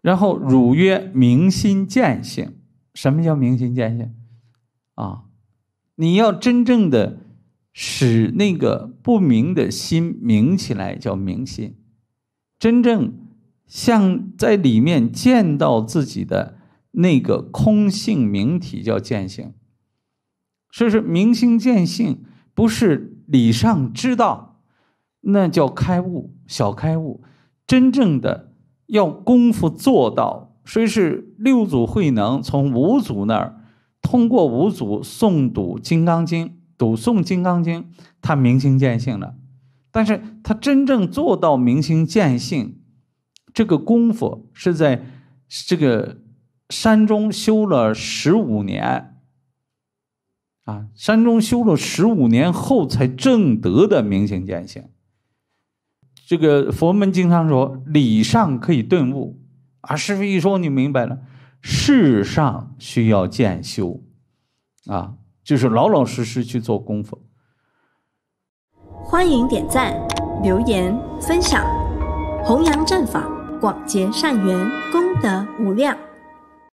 然后，汝曰：“明心见性。”什么叫明心见性？啊，你要真正的使那个不明的心明起来，叫明心；真正像在里面见到自己的那个空性明体，叫见性。所以说，明心见性不是礼上知道，那叫开悟，小开悟；真正的。要功夫做到，所以是六祖慧能从五祖那儿通过五祖诵读《金刚经》，读诵《金刚经》，他明心见性了。但是他真正做到明心见性，这个功夫是在这个山中修了十五年啊，山中修了十五年后才正得的明心见性。这个佛门经常说，理上可以顿悟，啊，师傅一说你明白了；事上需要渐修，啊，就是老老实实去做功夫。欢迎点赞、留言、分享，弘扬正法，广结善缘，功德无量。